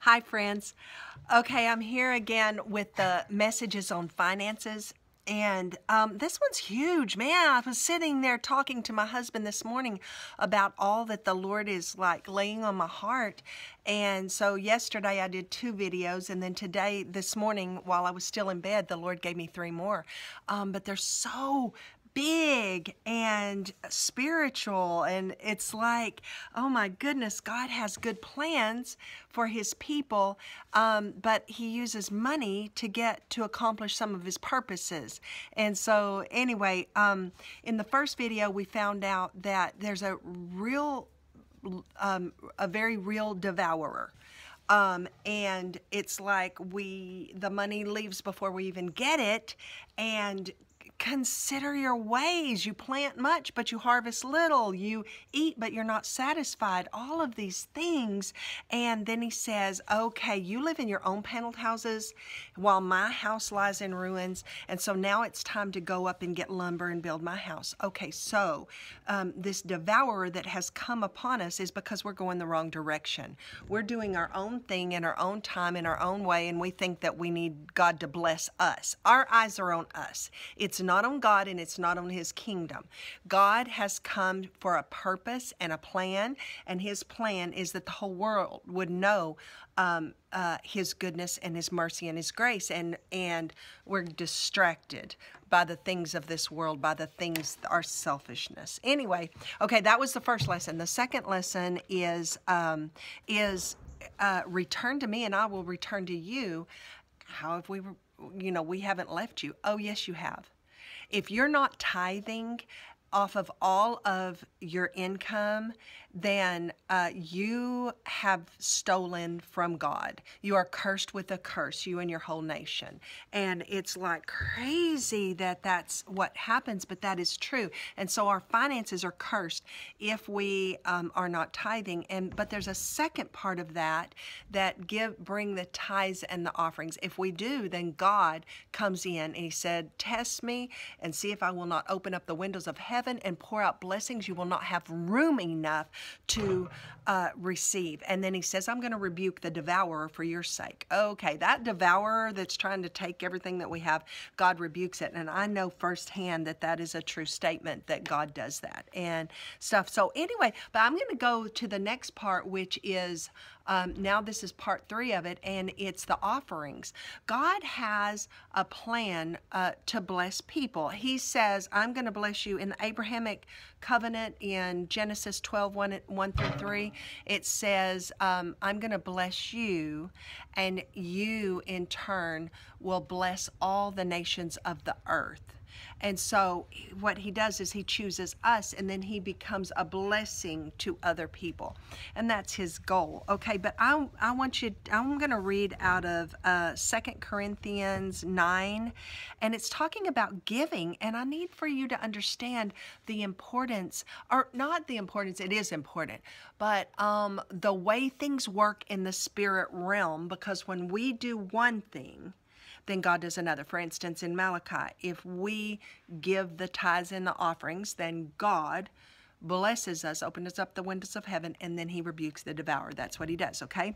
Hi, friends. Okay, I'm here again with the messages on finances. And um, this one's huge, man. I was sitting there talking to my husband this morning about all that the Lord is like laying on my heart. And so yesterday I did two videos, and then today, this morning, while I was still in bed, the Lord gave me three more. Um, but they're so big and spiritual. And it's like, oh my goodness, God has good plans for his people, um, but he uses money to get to accomplish some of his purposes. And so, anyway, um, in the first video, we found out that there's a real, um, a very real devourer. Um, and it's like we the money leaves before we even get it and Consider your ways. You plant much, but you harvest little. You eat, but you're not satisfied. All of these things. And then he says, okay, you live in your own paneled houses while my house lies in ruins. And so now it's time to go up and get lumber and build my house. Okay, so um, this devourer that has come upon us is because we're going the wrong direction. We're doing our own thing in our own time, in our own way, and we think that we need God to bless us. Our eyes are on us. It's not on God and it's not on his kingdom. God has come for a purpose and a plan, and his plan is that the whole world would know um, uh, his goodness and his mercy and his grace and and we're distracted by the things of this world by the things our selfishness anyway okay that was the first lesson the second lesson is um, is uh, return to me and I will return to you how have we you know we haven't left you oh yes you have if you're not tithing off of all of your income, then uh, you have stolen from God. You are cursed with a curse, you and your whole nation. And it's like crazy that that's what happens, but that is true. And so our finances are cursed if we um, are not tithing. And but there's a second part of that that give bring the tithes and the offerings. If we do, then God comes in and He said, "Test me and see if I will not open up the windows of heaven and pour out blessings. You will not have room enough." to uh, receive. And then he says, I'm going to rebuke the devourer for your sake. Okay, that devourer that's trying to take everything that we have, God rebukes it. And I know firsthand that that is a true statement that God does that and stuff. So, anyway, but I'm going to go to the next part, which is um, now this is part three of it, and it's the offerings. God has a plan uh, to bless people. He says, I'm going to bless you. In the Abrahamic covenant in Genesis 12, 1, 1 through 3, it says, um, I'm going to bless you, and you in turn will bless all the nations of the earth. And so what he does is he chooses us and then he becomes a blessing to other people. And that's his goal. Okay, but I, I want you, I'm going to read out of uh, Second Corinthians 9 and it's talking about giving. And I need for you to understand the importance, or not the importance, it is important, but um, the way things work in the spirit realm because when we do one thing, then God does another. For instance, in Malachi, if we give the tithes and the offerings, then God blesses us, opens up the windows of heaven, and then he rebukes the devourer. That's what he does, okay?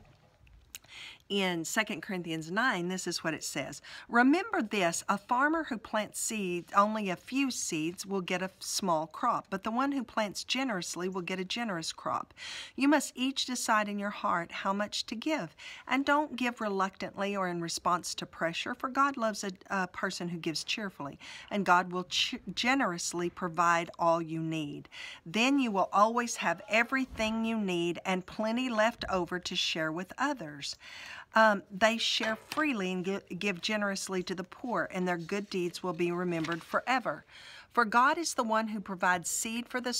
In 2 Corinthians 9, this is what it says Remember this a farmer who plants seeds, only a few seeds, will get a small crop, but the one who plants generously will get a generous crop. You must each decide in your heart how much to give, and don't give reluctantly or in response to pressure, for God loves a, a person who gives cheerfully, and God will generously provide all you need. Then you will always have everything you need and plenty left over to share with others. Um, they share freely and give, give generously to the poor, and their good deeds will be remembered forever. For God is the one who provides seed for the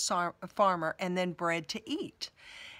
farmer and then bread to eat.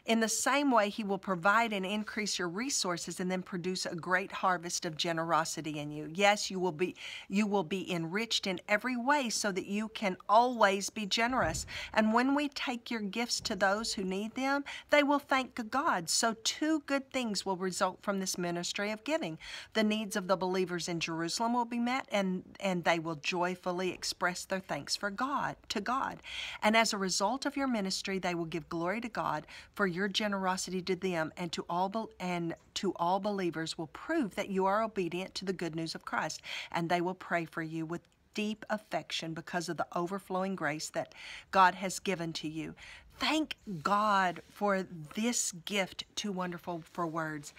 In the same way, He will provide and increase your resources and then produce a great harvest of generosity in you. Yes, you will be you will be enriched in every way so that you can always be generous. And when we take your gifts to those who need them, they will thank God. So two good things will result from this ministry of giving. The needs of the believers in Jerusalem will be met and and they will joyfully express their thanks for God to God. And as a result of your ministry, they will give glory to God for your generosity to them and to all be- and to all believers will prove that you are obedient to the good news of Christ, and they will pray for you with deep affection because of the overflowing grace that God has given to you thank God for this gift, Too Wonderful for Words.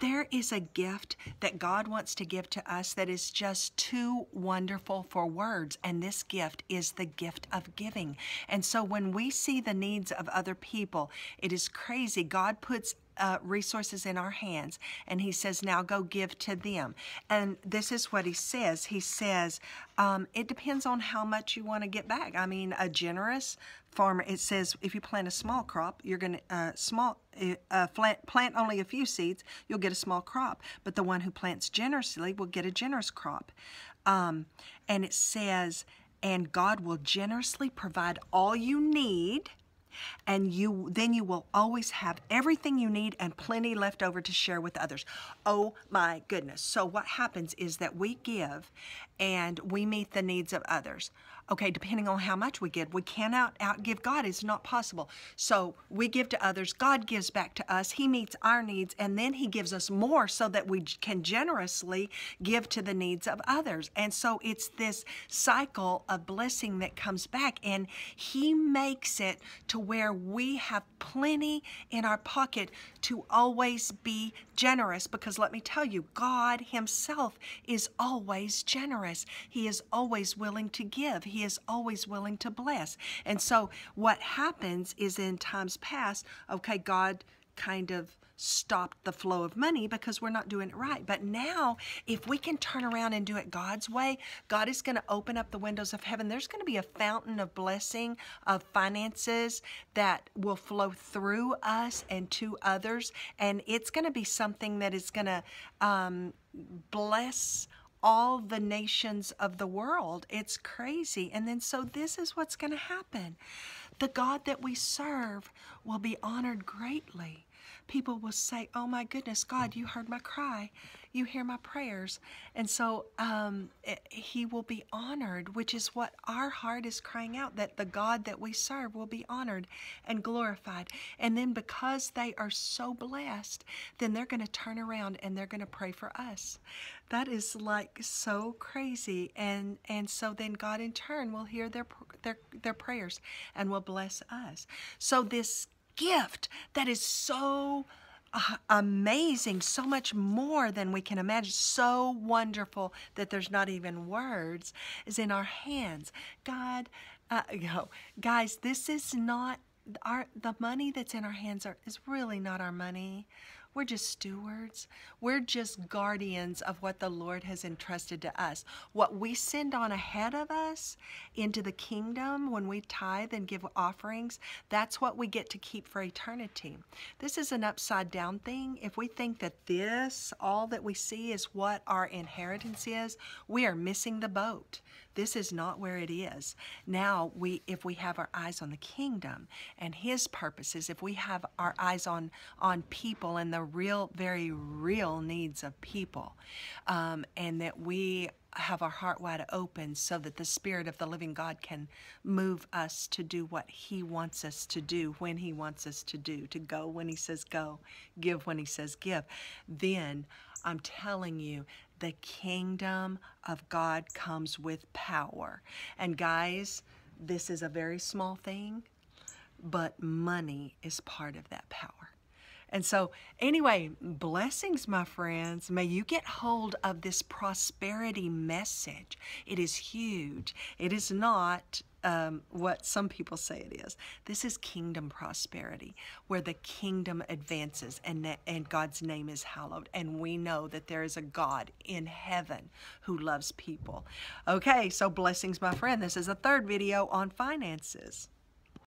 There is a gift that God wants to give to us that is just too wonderful for words, and this gift is the gift of giving. And so when we see the needs of other people, it is crazy. God puts uh, resources in our hands and he says now go give to them and this is what he says he says um, it depends on how much you want to get back i mean a generous farmer it says if you plant a small crop you're going to uh, small eh, uh, plant, plant only a few seeds you'll get a small crop but the one who plants generously will get a generous crop um, and it says and god will generously provide all you need and you then you will always have everything you need and plenty left over to share with others. Oh my goodness. So what happens is that we give and we meet the needs of others. Okay, depending on how much we give, we cannot outgive God. It's not possible. So we give to others, God gives back to us, He meets our needs, and then He gives us more so that we can generously give to the needs of others. And so it's this cycle of blessing that comes back, and He makes it to where we have plenty in our pocket to always be generous. Because let me tell you, God Himself is always generous generous. He is always willing to give. He is always willing to bless. And so what happens is in times past, okay, God kind of stopped the flow of money because we're not doing it right. But now, if we can turn around and do it God's way, God is going to open up the windows of heaven. There's going to be a fountain of blessing, of finances that will flow through us and to others. And it's going to be something that is going to um, bless all the nations of the world. It's crazy. And then, so this is what's going to happen. The God that we serve will be honored greatly. People will say, Oh my goodness, God, you heard my cry you hear my prayers. And so um, it, eh, he will be honored, which is what our heart is crying out that the God that we serve will be honored and glorified. And then because they are so blessed, then they're going to turn around and they're going to pray for us. That is like so crazy. And, and so then God in turn will hear their, their, their prayers and will bless us. So this gift that is so Ah, amazing, so much more than we can imagine, so wonderful that there's not even words, is in our hands. God, uh, yo, guys, this is not our the money that's in our hands are, is really not our money. We're just stewards. We're just guardians of what the Lord has entrusted to us. What we send on ahead of us into the kingdom when we tithe and give offerings, that's what we get to keep for eternity. This is an upside down thing. If we think that this, all that we see, is what our inheritance is, we are missing the boat. This is not where it is. Now, we, if we have our eyes on the kingdom and His purposes, if we have our eyes on, on people and the real, very real needs of people, um, and that we have our heart wide open so that the Spirit of the living God can move us to do what He wants us to do, when He wants us to do, to go when He says go, give when He says give. Then I'm telling you, the kingdom of God comes with power. And guys, this is a very small thing, but money is part of that power. And so, anyway, blessings, my friends. May you get hold of this prosperity message. It is huge. It is not um, what some people say it is. This is kingdom prosperity, where the kingdom advances and, and God's name is hallowed. And we know that there is a God in heaven who loves people. Okay, so blessings, my friend. This is a third video on finances.